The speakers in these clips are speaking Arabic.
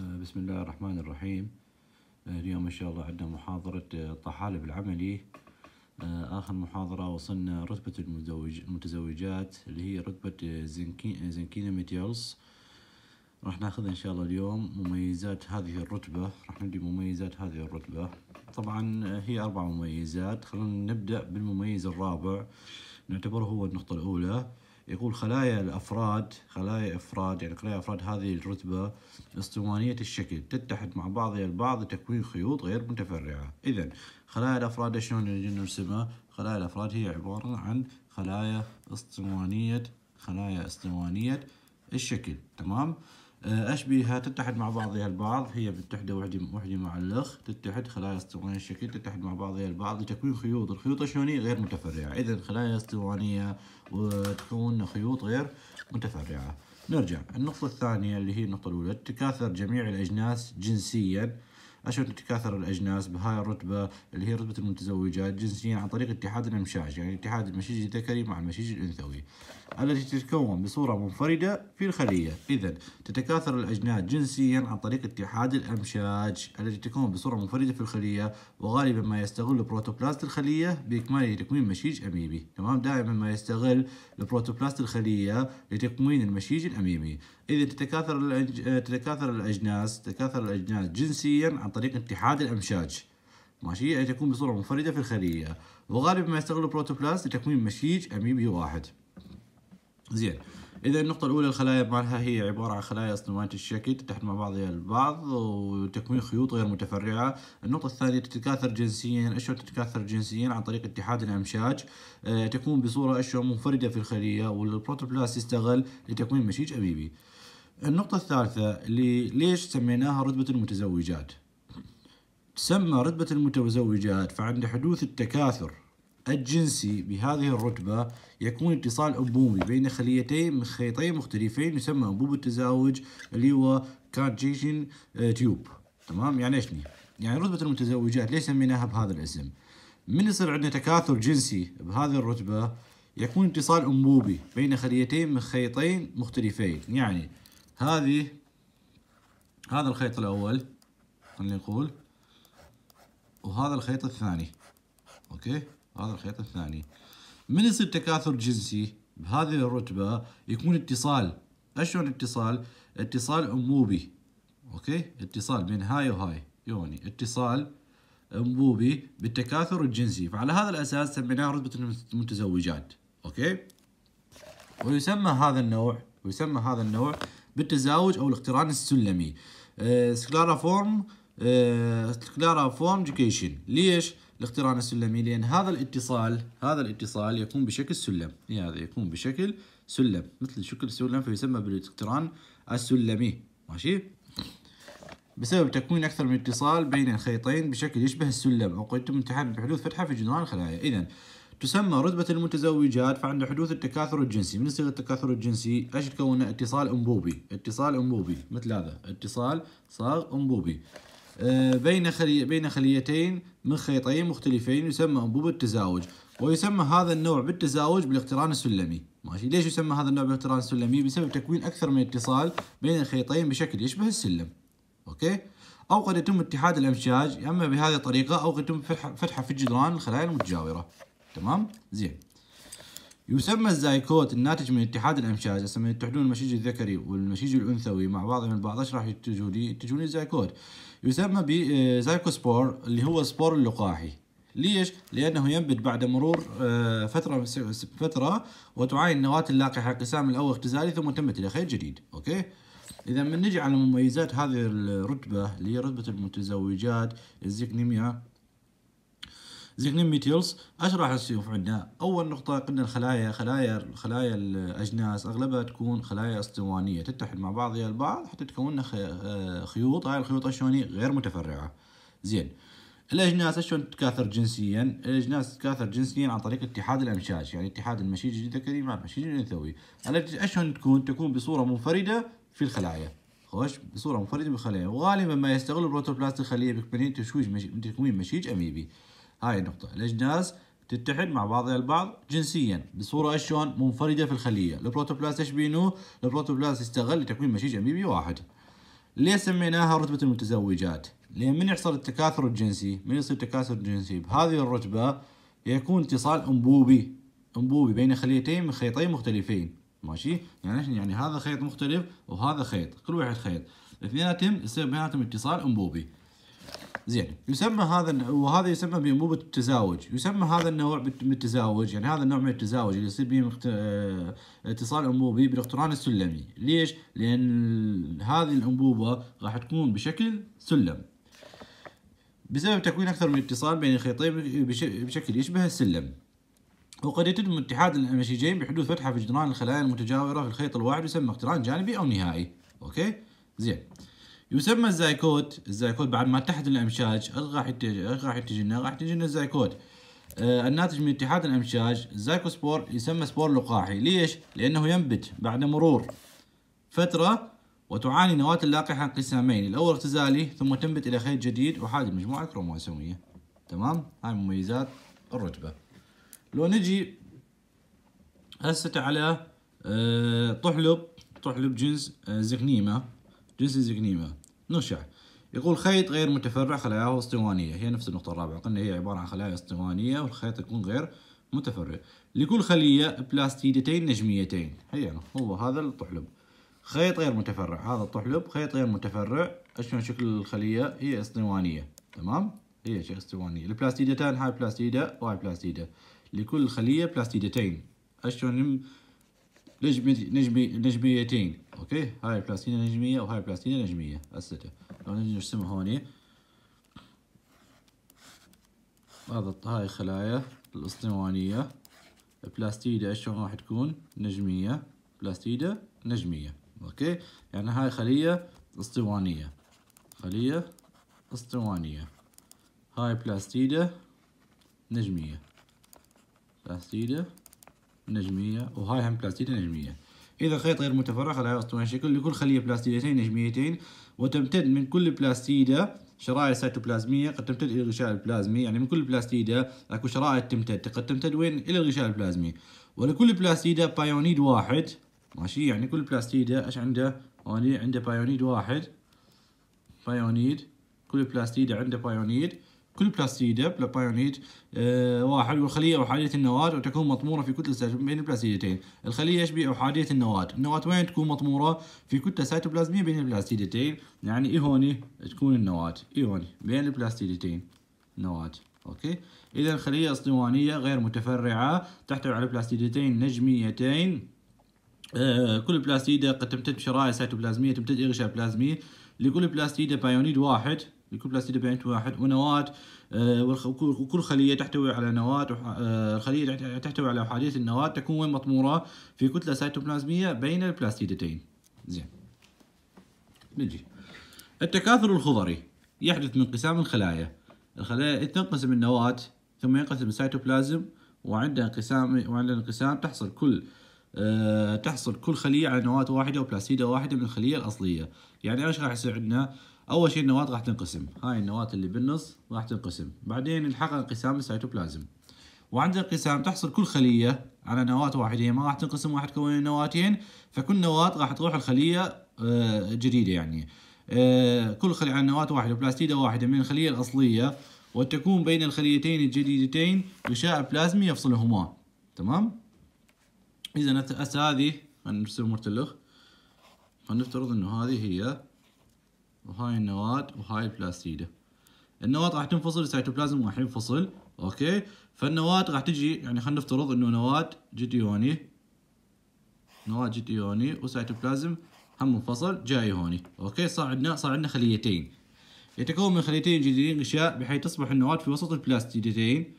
آه، بسم الله الرحمن الرحيم آه، اليوم إن شاء الله عندنا محاضرة الطحالب آه، العملي آخر محاضرة وصلنا رتبة المتزوج المتزوجات اللي هي رتبة زنكينا ميتيلز راح ناخذها إن شاء الله اليوم مميزات هذه الرتبة راح نبدي مميزات هذه الرتبة طبعا هي أربع مميزات خلونا نبدأ بالمميز الرابع نعتبره هو النقطة الأولى يقول خلايا الأفراد خلايا أفراد يعني خلايا أفراد هذه الرتبة اسطوانية الشكل تتحد مع بعضها البعض لتكوين خيوط غير متفرعة إذا خلايا الأفراد شلون نرسمها خلايا الأفراد هي عبارة عن خلايا اسطوانية خلايا اسطوانية الشكل تمام آه، أشبه تتحد مع بعضها البعض هي بتحدى وحدة وحدة مع الأخ تتحد خلايا اسطوانية الشكل تتحد مع بعضها البعض لتكوين خيوط الخيوط الشونية غير متفرعة إذا خلايا اسطوانية وتكون خيوط غير متفرعة نرجع النقطة الثانية اللي هي النقطة الأولى تكاثر جميع الأجناس جنسيا أشرت تكاثر الأجناس بهاي الرتبة اللي هي رتبة المتزوجات جنسيا عن طريق اتحاد الامشاج يعني اتحاد المشيج الذكري مع المشيج الأنثوي التي تتكون بصورة منفردة في الخلية إذا تتكاثر الأجناس جنسيا عن طريق اتحاد الأمشاج التي تتكون بصورة منفردة في الخلية وغالبا ما يستغل بروتوبلاست الخلية بإكماله تكوين مشيج أميمي تمام دائما ما يستغل البروتوبلاست الخلية لتكوين المشيج الأميمي إذا تتكاثر الأج... تتكاثر الأجناس تتكاثر الأجناس جنسيا عن طريق اتحاد الأمشاج ماشي أي يعني تكون بصورة منفردة في الخلية وغالبا ما يستغل البروتوبلاست لتكوين مشيج أميبي واحد زين إذا النقطة الأولى الخلايا مالها هي عبارة عن خلايا اصطناعية الشكل تتحد مع بعضها البعض وتكوين خيوط غير متفرعة، النقطة الثانية تتكاثر جنسيا، الأشعة تتكاثر جنسيا عن طريق اتحاد الأمشاج، آه، تكون بصورة أشعة منفردة في الخلية والبروتوبلاست يستغل لتكوين مشيج أميبي. النقطة الثالثة اللي ليش سميناها رتبة المتزوجات تسمى رتبة المتزوجات فعند حدوث التكاثر الجنسي بهذه الرتبة يكون اتصال أنبوبي بين خليتين من خيطين مختلفين يسمى أنبوب التزاوج اللي هو كارتيشن آه، تيوب تمام يعني ايش يعني رتبة المتزوجات ليش سميناها بهذا الاسم من يصير عندنا تكاثر جنسي بهذه الرتبة يكون اتصال أنبوبي بين خليتين من خيطين مختلفين يعني هذه هذا الخيط الأول خلينا نقول وهذا الخيط الثاني أوكي هذا الخيط الثاني من يصير تكاثر جنسي بهذه الرتبة يكون اتصال هو اتصال اتصال أنبوبي أوكي اتصال بين هاي وهاي يوني اتصال أنبوبي بالتكاثر الجنسي فعلى هذا الأساس سميناه رتبة المتزوجات أوكي ويسمى هذا النوع ويسمى هذا النوع بالتزاوج أو الاقتران السلمي سكلارا فورم جيكيشن ليش؟ الاقتران السلمي لأن هذا الاتصال هذا الاتصال يكون بشكل سلم هذا يكون بشكل سلم مثل شكل سلم فيسمى بالاقتران السلمي ماشي؟ بسبب تكوين أكثر من اتصال بين الخيطين بشكل يشبه السلم أو قيدته من تحت بحدوث فتحة في جدران الخلايا إذا تسمى رتبة المتزوجات فعند حدوث التكاثر الجنسي من يصير التكاثر الجنسي ايش تكونه اتصال انبوبي اتصال انبوبي مثل هذا اتصال صاغ انبوبي آه، بين خلي... بين خليتين من خيطين مختلفين يسمى انبوب التزاوج ويسمى هذا النوع بالتزاوج بالاقتران السلمي ماشي ليش يسمى هذا النوع بالاقتران السلمي بسبب تكوين اكثر من اتصال بين الخيطين بشكل يشبه السلم اوكي او قد يتم اتحاد الامشاج اما بهذه الطريقه او قد يتم فتحه في الجدران الخلايا المتجاوره تمام زين يسمى الزايكوت الناتج من اتحاد الامشاج اسمه من يتحدون المشيج الذكري والمشيج الانثوي مع بعضهم البعض ايش راح ينتجوا لي الزايكوت يسمى بزايكوسبور آه، اللي هو السبور اللقاحي ليش؟ لأنه ينبت بعد مرور آه، فترة فترة وتعاين النواة اللاقحه قسام الأول اختزالي ثم تم إلى خير جديد، أوكي؟ إذا من نجي على مميزات هذه الرتبة اللي هي رتبة المتزوجات الزيكنيميا زعلين ميتيلز اشرح السيوف عندنا اول نقطه قلنا الخلايا خلايا خلايا الاجناس اغلبها تكون خلايا اسطوانيه تتحد مع بعضها البعض حتى تكون لنا آه، خيوط هاي الخيوط شلون غير متفرعه زين الاجناس شلون تتكاثر جنسيا؟ الاجناس تتكاثر جنسيا عن طريق اتحاد الامشاج، يعني اتحاد المشيج الذكري مع المشيج الانثوي. شلون تكون؟ تكون بصوره منفرده في الخلايا. خوش بصوره منفرده بالخلايا، وغالبا ما يستغل البروتوبلاست الخليه بتكوين تشويج مش... تكوين مشيج اميبي. هاي النقطة الأجناس تتحد مع بعضها البعض جنسيا بصورة شلون منفردة في الخلية البروتوبلاست ايش بينو البروتوبلاست يستغل لتكوين مشيج أميبي واحد ليه سميناها رتبة المتزوجات لأن من يحصل التكاثر الجنسي من يصير التكاثر الجنسي بهذه الرتبة يكون اتصال أنبوبي أنبوبي بين خليتين من خيطين مختلفين ماشي يعني يعني هذا خيط مختلف وهذا خيط كل واحد خيط اثنيناتهم يصير بيناتهم اتصال أنبوبي زين يسمى هذا وهذا يسمى بانبوبه التزاوج يسمى هذا النوع بالتزاوج يعني هذا النوع من التزاوج اللي يصير به مخت... آه، اتصال انبوبي بالاقتران السلمي ليش لان هذه الانبوبه راح تكون بشكل سلم بسبب تكوين اكثر من اتصال بين الخيطين بش... بشكل يشبه السلم وقد يتم اتحاد الانشيجين بحدوث فتحه في جدران الخلايا المتجاوره في الخيط الواحد يسمى اقتران جانبي او نهائي اوكي زين يسمى الزايكوت الزايكوت بعد ما اتحد الامشاج راح يتجه راح يتجه لنا راح يتجه لنا الزايكوت آه الناتج من اتحاد الامشاج الزايكوسبور يسمى سبور لقاحي ليش لانه ينبت بعد مرور فتره وتعاني نواة اللاقحة انقسامين الأول اختزالي ثم تنبت إلى خيط جديد وحاد المجموعة الكروموسومية تمام هاي مميزات الرتبة لو نجي هسه على آه، طحلب طحلب جنس آه، زغنيمه جنس الزكنيمة نشع يقول خيط غير متفرع خلاياه اسطوانية هي نفس النقطة الرابعة قلنا هي عبارة عن خلايا اسطوانية والخيط يكون غير متفرع لكل خلية بلاستيدتين نجميتين هيا هو هذا الطحلب خيط غير متفرع هذا الطحلب خيط غير متفرع اشبه شكل الخلية هي اسطوانية تمام هي شيء اسطوانية البلاستيدتان هاي بلاستيدة وهاي بلاستيدة لكل خلية بلاستيدتين اشبه نجميتين اوكي هاي البلاستينه نجميه وهاي البلاستينه نجميه هسه لو نجي نرسمها هوني هذا هاي خلايا الاسطوانيه البلاستيدة شلون راح تكون نجميه بلاستيده نجميه اوكي يعني هاي خليه اسطوانيه خليه اسطوانيه هاي بلاستيده نجميه بلاستيده نجمية وهاي هم بلاستيدة نجمية إذا خيط غير متفرغ على يسطو شكل لكل خلية بلاستيدتين نجميتين وتمتد من كل بلاستيدة شرائح سيتوبلازمية قد تمتد إلى الغشاء البلازمي يعني من كل بلاستيدة أكو شرائح تمتد قد تمتد وين إلى الغشاء البلازمي ولكل بلاستيدة بايونيد واحد ماشي يعني كل بلاستيدة ايش عنده؟ هوني عنده بايونيد واحد بايونيد كل بلاستيدة عنده بايونيد كل بلاستيدا آه، بلابايونيت واحد والخلية أحادية النواة وتكون مطمورة في كتلة بين البلاستيدتين الخلية يشبه أحادية النواة النواة وين تكون مطمورة في كتلة سيتوبلازمية بين البلاستيدتين يعني إيه هوني تكون النواة إيه هوني بين البلاستيدتين نواة أوكي إذا الخلية اسطوانية غير متفرعة تحتوي على بلاستيدتين نجميتين آه، كل بلاستيدة قد تمتد بشرايع سيتوبلازمية تمتد إغشاء بلازمي لكل بلاستيدة بايونيد واحد الكوبلاستي بين واحد ونواة آه، وكل خلية تحتوي على نواة آه، الخلية تحتوي على أحاديث النواة تكون مطمورة في كتلة سيتوبلازمية بين البلاستيدتين زين نجي التكاثر الخضري يحدث من انقسام الخلايا الخلايا تنقسم النواة ثم ينقسم السيتوبلازم وعند انقسام وعند انقسام تحصل كل آه، تحصل كل خلية على نواة واحدة وبلاستيدة واحدة من الخلية الأصلية يعني ايش راح يصير عندنا اول شيء النواه راح تنقسم هاي النواه اللي بالنص راح تنقسم بعدين نلحق انقسام السيتوبلازم وعند الانقسام تحصل كل خليه على نواه واحده هي ما راح تنقسم واحد تكون نواتين فكل نواه راح تروح الخليه آه، جديده يعني آه، كل خليه على نواه واحده بلاستيده واحده من الخليه الاصليه وتكون بين الخليتين الجديدتين غشاء بلازمي يفصلهما تمام اذا هسه هذه خلينا نرسم مرتلخ خلينا نفترض انه هذه هي وهاي النواة وهاي البلاستيدة النواة راح تنفصل السيتوبلازم راح ينفصل اوكي فالنواة راح تجي يعني خلينا نفترض انه نواة جيتيوني نواة جيتيوني وسيتوبلازم هم منفصل جاي هوني اوكي صار عندنا صار عندنا خليتين يتكون من خليتين جديدين غشاء بحيث تصبح النواة في وسط البلاستيدتين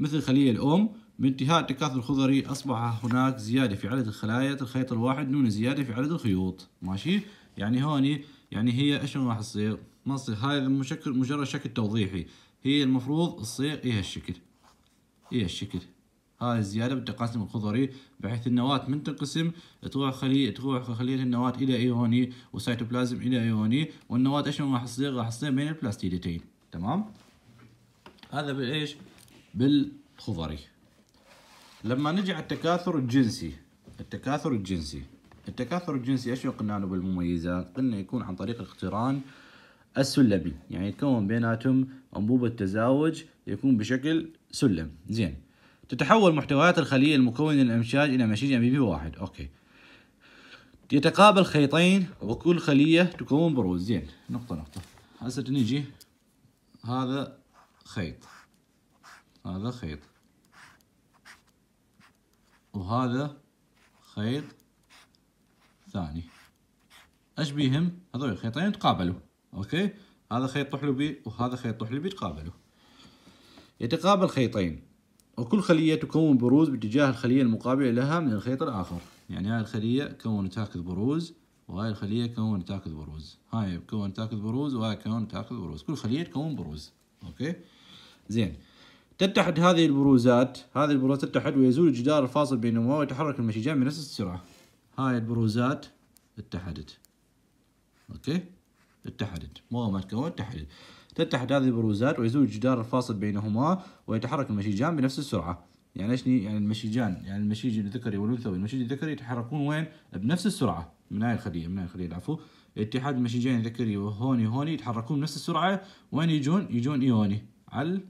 مثل خلية الأم بانتهاء التكاثر الخضري أصبح هناك زيادة في عدد الخلايا الخيط الواحد دون زيادة في عدد الخيوط ماشي يعني هوني يعني هي ايش راح تصير ما تصير هاي المشكل مجرد شكل توضيحي هي المفروض تصير ايه الشكل ايه الشكل هاي الزياده بالتقاسم الخضري بحيث النواه من تنقسم تروح خليه تروح خليه النواه الى ايوني وسيتوبلازم الى ايوني والنواه ايش راح تصير راح تصير بين البلاستيدتين تمام هذا بالايش بالخضري لما نجي على التكاثر الجنسي التكاثر الجنسي التكاثر الجنسي ايش قلنا له بالمميزات قلنا يكون عن طريق الاقتران السلمي يعني يتكون بيناتهم انبوب التزاوج يكون بشكل سلم زين تتحول محتويات الخلية المكونة للأمشاج إلى مشيج أمبيبي واحد أوكي يتقابل خيطين وكل خلية تكون بروز زين نقطة نقطة هسه نجي هذا خيط هذا خيط وهذا خيط ثاني بيهم هذول الخيطين يتقابلوا اوكي هذا خيط طحلبي وهذا خيط طحلبي يتقابلوا يتقابل خيطين وكل خلية تكون بروز باتجاه الخلية المقابلة لها من الخيط الآخر يعني هاي الخلية كونت تاكل بروز وهاي الخلية كونت تاكل بروز هاي كونت تاكل بروز وهاي كونت تاكل بروز كل خلية تكون بروز أوكي زين تتحد هذه البروزات هذه البروزات تتحد ويزول الجدار الفاصل بينهما ويتحرك المشيجان بنفس السرعة هاي البروزات اتحدت اوكي اتحدت مو ما تكون اتحدت تتحد هذه البروزات ويزول الجدار الفاصل بينهما ويتحرك المشيجان بنفس السرعه يعني ايش يعني المشيجان يعني المشيج الذكري والانثوي المشيج الذكري يتحركون وين بنفس السرعه من هاي الخليه من هاي الخليه العفو اتحاد المشيجين الذكري وهوني هوني يتحركون بنفس السرعه وين يجون يجون ايوني على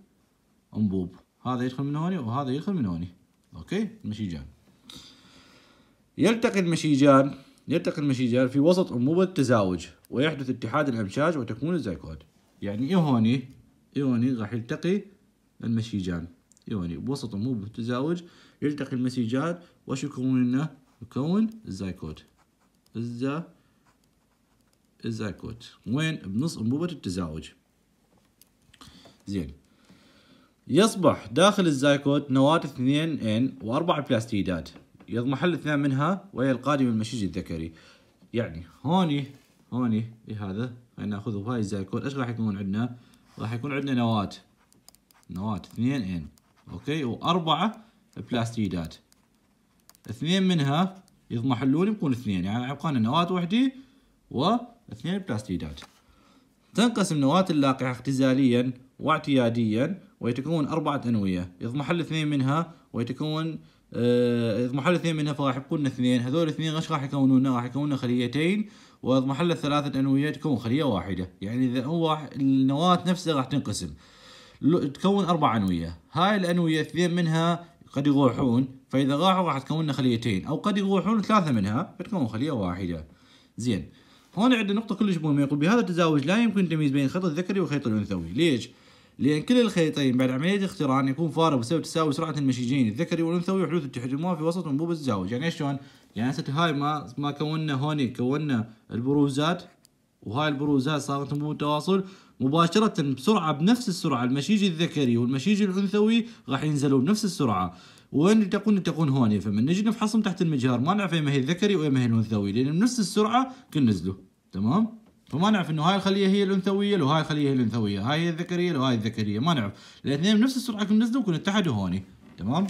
الانبوب هذا يدخل من هوني وهذا يدخل من هوني اوكي المشيجان يلتقي المشيجان يلتقي المشيجان في وسط أنبوبة التزاوج ويحدث اتحاد الأمشاج وتكون الزيكود يعني إهوني إهوني راح يلتقي المشيجان إهوني بوسط أنبوبة التزاوج يلتقي المشيجان وش يكون لنا؟ يكون الزيكود الزا الزيكود وين؟ بنص أنبوبة التزاوج زين يصبح داخل الزايكوت نواة 2 N وأربع بلاستيدات يضمحل اثنان منها وهي القادمة من المشيج الذكري يعني هوني هوني ايه هذا خلينا ناخذه هاي الزايكوت ايش راح يكون عندنا راح يكون عندنا نواة نواة اثنين ان اوكي واربعة بلاستيدات اثنين منها يضمحلون يكون اثنين يعني عبقان نواة وحدي واثنين بلاستيدات تنقسم نواة اللاقحة اختزاليا واعتياديا ويتكون أربعة أنوية يضمحل اثنين منها ويتكون اضمحل آه، اثنين منها فراح يكون لنا اثنين هذول الاثنين ايش راح يكونون راح يكونون خليتين واضمحل الثلاثة ثلاثة انوية تكون خلية واحدة يعني اذا هو النواة نفسها راح تنقسم تكون اربع انوية هاي الانوية اثنين منها قد يروحون فاذا راحوا راح تكون لنا خليتين او قد يروحون ثلاثة منها فتكون خلية واحدة زين هون عندنا نقطة كلش مهمة يقول بهذا التزاوج لا يمكن التمييز بين الخيط الذكري والخيط الأنثوي، ليش؟ لأن كلا الخيطين بعد عملية الاختراع يكون فارغ بسبب تساوي سرعة المشيجين الذكري والأنثوي وحدوث التحجمات في وسط أنبوب الزاوج يعني شلون؟ يعني هسه هاي ما ما كونا هوني كونا البروزات وهاي البروزات صارت أنبوب التواصل مباشرة بسرعة بنفس السرعة المشيج الذكري والمشيج الأنثوي راح ينزلوا بنفس السرعة وين تكون تكون هون فمن نجي نفحصهم تحت المجهر ما نعرف ما هي الذكري ما هي الانثوي لان بنفس السرعه كن نزلوا تمام فما نعرف انه هاي الخليه هي الانثويه لو هاي الخليه هي الانثويه هاي هي الذكريه لو هاي الذكريه ما نعرف الاثنين بنفس السرعه كانوا نزلوا وكانوا اتحدوا هوني تمام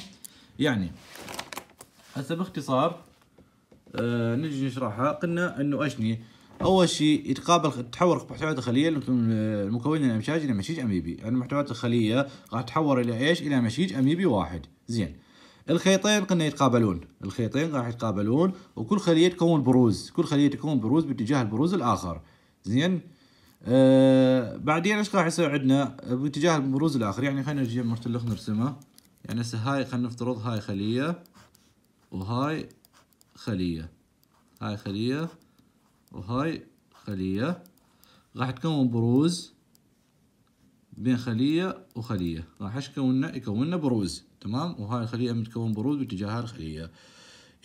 يعني هسه باختصار آه نجي نشرحها قلنا انه اشني اول شيء يتقابل تتحول محتويات الخليه المكونه من الامشاج الى مشيج اميبي يعني محتويات الخليه راح تتحول الى ايش الى مشيج اميبي واحد زين الخيطين قلنا يتقابلون الخيطين راح يتقابلون وكل خليه تكون بروز كل خليه تكون بروز باتجاه البروز الاخر زين آه بعدين ايش راح يصير عندنا باتجاه البروز الاخر يعني خلينا نجيب مرتلخ نرسمها يعني هسه هاي خلينا نفترض هاي خليه وهاي خليه هاي خليه وهاي خليه راح تكون بروز بين خليه وخليه راح يكون يكون بروز تمام وهاي الخليه متكون بروز باتجاه الخليه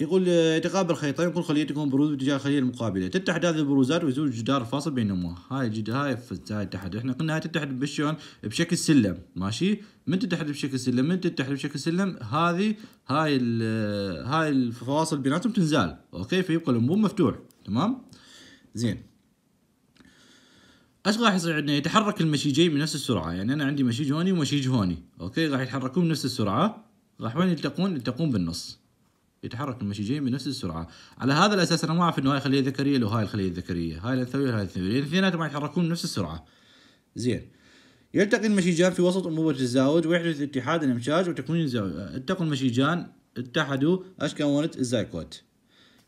يقول يتقابل آه، خيطين طيب، كل خليه تكون بروز باتجاه الخليه المقابله تتحد هذه البروزات ويزول جدار فاصل بينهما هاي جد هاي هاي تحت احنا قلنا هاي تتحد بشلون بشكل سلم ماشي من تتحد بشكل سلم من تتحد بشكل سلم هذه هاي آه، هاي الفواصل بيناتهم تنزال اوكي فيبقى الانبوب مفتوح تمام زين ايش راح يصير عندنا يتحرك المشيجين بنفس السرعه يعني انا عندي مشيج هوني ومشيج هوني اوكي راح يتحركون بنفس السرعه راح وين يلتقون يلتقون بالنص يتحرك المشيجين بنفس السرعه على هذا الاساس انا ما اعرف انه هاي الخليه الذكريه لو هاي الخليه الذكريه هاي الانثويه وهاي الانثويه الاثنيناتهم يتحركون بنفس السرعه زين يلتقي المشيجان في وسط انبوبه الزاوج ويحدث اتحاد الامشاج وتكوين الزاويه التقوا المشيجان اتحدوا ايش كونت الزايكوت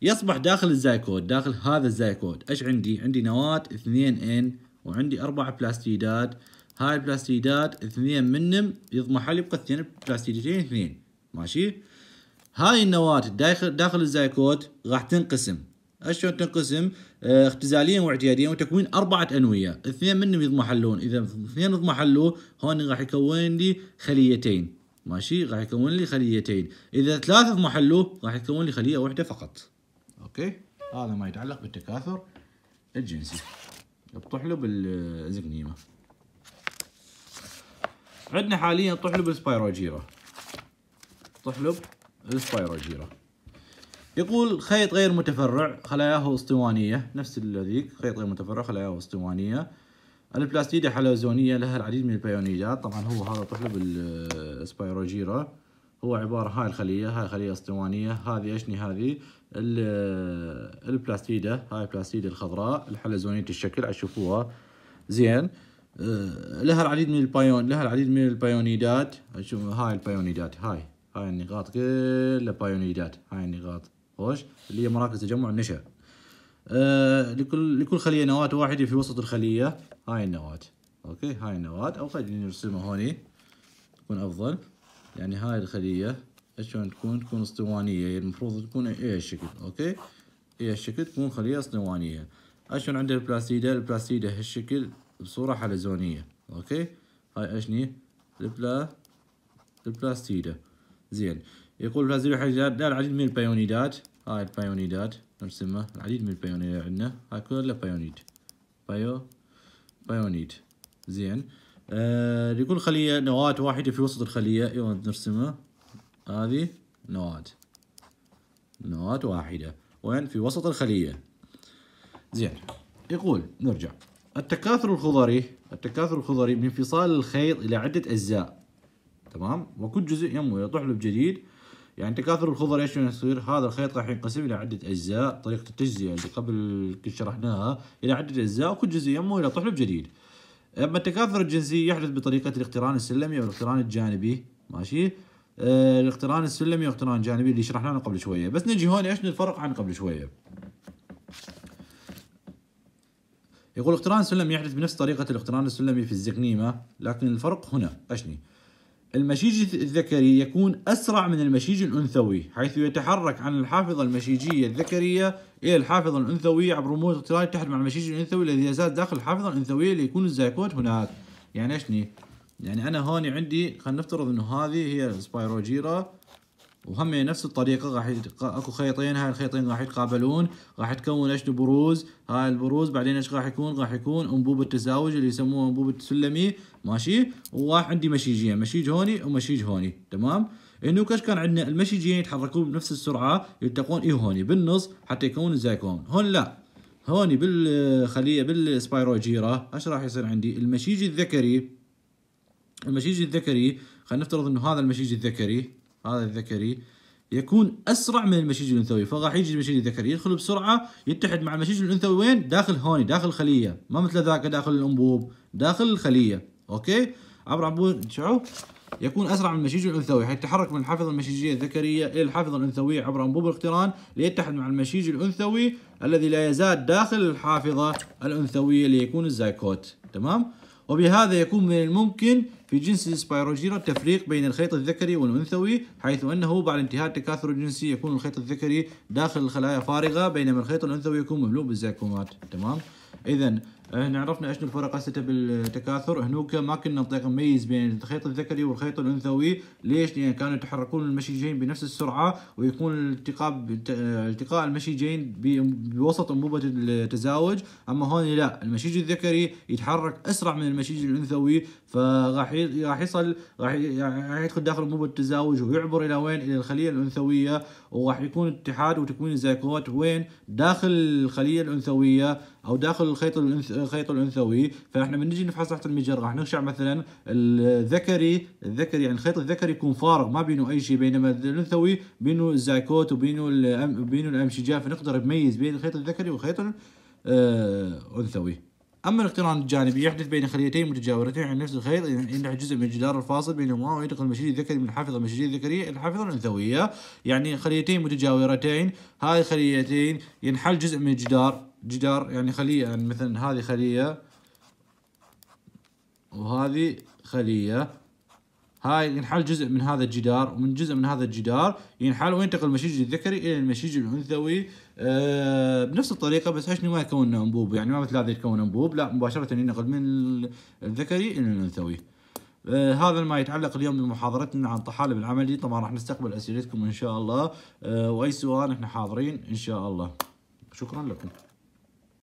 يصبح داخل الزايكود داخل هذا الزايكود ايش عندي عندي نواة اثنين ان وعندي اربع بلاستيدات هاي البلاستيدات اثنين منهم يضمحل يبقى اثنين بلاستيدتين اثنين ماشي هاي النواه داخل داخل الزايكوت راح تنقسم اشلون تنقسم آه، اختزاليا واعتياديا وتكوين اربعه انويه اثنين منهم يضمحلون اذا اثنين يضمحلوا هون راح يكون لي خليتين ماشي راح يكون لي خليتين اذا ثلاثه يضمحلوا راح يكون لي خليه واحده فقط اوكي هذا ما يتعلق بالتكاثر الجنسي الطحلب الزقنيمه عندنا حاليا طحلب السبايروجيرا طحلب السبايروجيرا يقول خيط غير متفرع خلاياه اسطوانية نفس الذيك خيط غير متفرع خلاياه اسطوانية البلاستيدة حلزونية لها العديد من البيونيدات طبعا هو هذا طفل بالسبايروجيرا هو عبارة هاي الخلية هاي خلية اسطوانية هذه اشني هذه البلاستيدة هاي البلاستيدة الخضراء الحلزونية الشكل اشوفوها زين أه، لها العديد من البايون لها العديد من البايونيدات هاي البايونيدات هاي هاي النقاط كلها بايونيدات هاي النقاط خوش اللي هي مراكز تجمع النشا آه لكل لكل خليه نواه واحده في وسط الخليه هاي النواه اوكي هاي النواه او خلينا نرسمها هوني تكون افضل يعني هاي الخليه شلون تكون تكون اسطوانيه يعني المفروض تكون اي الشكل اوكي اي الشكل تكون خليه اسطوانيه اشون عندنا البلاستيدة البلاستيدة هالشكل بصورة حلزونية اوكي هاي اشني البلا البلاستيدة زين يقول هذه حاجة دار العديد من البايونيدات هاي البايونيدات نرسمها العديد من البايونيدات عندنا هاي كلها بايونيد بايو بايونيد زين آه لكل خلية نواة واحدة في وسط الخلية ايوه نرسمها هذه نواة نواة واحدة وين في وسط الخلية زين يقول نرجع التكاثر الخضري التكاثر الخضري من انفصال الخيط إلى عدة أجزاء تمام وكل جزء ينمو يطرح له بجديد يعني تكاثر الخضر ايش يصير؟ هذا الخيط راح ينقسم الى عده اجزاء، طريقه التجزئه اللي قبل شرحناها الى عده اجزاء وكل جزء ينمو الى طحلب جديد. اما التكاثر الجنسي يحدث بطريقه الاقتران السلمي او الاقتران الجانبي، ماشي؟ آه الاقتران السلمي والاقتران الجانبي اللي شرحناه قبل شويه، بس نجي هون ايش الفرق عن قبل شويه. يقول الاقتران السلمي يحدث بنفس طريقه الاقتران السلمي في الزقنيمه، لكن الفرق هنا، اشني؟ المشيج الذكري يكون أسرع من المشيج الأنثوي حيث يتحرك عن الحافظة المشيجية الذكرية إلى الحافظة الأنثوية عبر رموز اضطرار تحت مع المشيج الأنثوي الذي يزال داخل الحافظة الأنثوية ليكون الزيكوت هناك يعني إيشني يعني أنا هون عندي خلينا نفترض إنه هذه هي السبايروجيرا وهم نفس الطريقة راح اكو خيطين هاي الخيطين راح يتقابلون راح تكون ايش بروز هاي البروز بعدين ايش راح يكون راح يكون انبوب التزاوج اللي يسموه انبوب السلمي ماشي وراح عندي مشيجين مشيج هوني ومشيج هوني تمام انه كش كان عندنا المشيجين يتحركون بنفس السرعة يلتقون اي هوني بالنص حتى يكون الزايكون هون لا هوني بالخلية بالسبايروجيرا ايش راح يصير عندي المشيج الذكري المشيج الذكري خلينا نفترض انه هذا المشيج الذكري هذا الذكري يكون اسرع من المشيج الانثوي فراح يجي المشيج الذكري يدخل بسرعه يتحد مع المشيج الانثوي وين داخل هوني داخل الخليه ما مثل ذاك داخل الانبوب داخل الخليه اوكي عبر عبون شعو يكون اسرع من المشيج الانثوي حيتحرك من الحافظه المشيجيه الذكريه الى الحافظه الانثويه عبر انبوب الاقتران ليتحد مع المشيج الانثوي الذي لا يزال داخل الحافظه الانثويه ليكون الزايكوت تمام وبهذا يكون من الممكن في جنس السبايروجيرا التفريق بين الخيط الذكري والأنثوي حيث أنه بعد انتهاء التكاثر الجنسي يكون الخيط الذكري داخل الخلايا فارغة بينما الخيط الأنثوي يكون مملوء بالزيكومات تمام إذا هنا إيه، عرفنا ايش الفرق الستة بالتكاثر هنوك ما كنا نطيق نميز بين الخيط الذكري والخيط الانثوي ليش لان يعني كانوا يتحركون المشيجين بنفس السرعه ويكون التقاء التقاء المشيجين بوسط انبوبه التزاوج اما هون لا المشيج الذكري يتحرك اسرع من المشيج الانثوي فراح راح يصل راح يدخل داخل انبوبه التزاوج ويعبر الى وين الى الخليه الانثويه وراح يكون اتحاد وتكوين الزيكوت وين داخل الخليه الانثويه او داخل الخيط الانثوي الخيط الانثوي فاحنا من نجي نفحص تحت المجرة راح نخشع مثلا الذكري الذكري يعني الخيط الذكري يكون فارغ ما بينه اي شيء بينما الانثوي بينه الزايكوت وبينه الأم بينه الامشجه فنقدر نميز بين الخيط الذكري والخيط الانثوي آه، اما الاقتران الجانبي يحدث بين خليتين متجاورتين عن نفس الخيط ينح جزء من الجدار الفاصل بينهما وينتقل المشيج الذكري من الحافظه المشيجيه الذكريه الى الحافظه الانثويه يعني خليتين متجاورتين هاي الخليتين ينحل جزء من الجدار جدار يعني خلية يعني مثلا هذه خلية وهذه خلية هاي ينحل جزء من هذا الجدار ومن جزء من هذا الجدار ينحل وينتقل المشيج الذكري الى المشيج الانثوي أه بنفس الطريقه بس عشان ما يكون انبوب يعني ما مثل هذا يكون انبوب لا مباشره ينقل من الذكري الى الانثوي أه هذا ما يتعلق اليوم بمحاضرتنا عن طحالب العملي طبعا راح نستقبل اسئلتكم ان شاء الله أه واي سؤال احنا حاضرين ان شاء الله شكرا لكم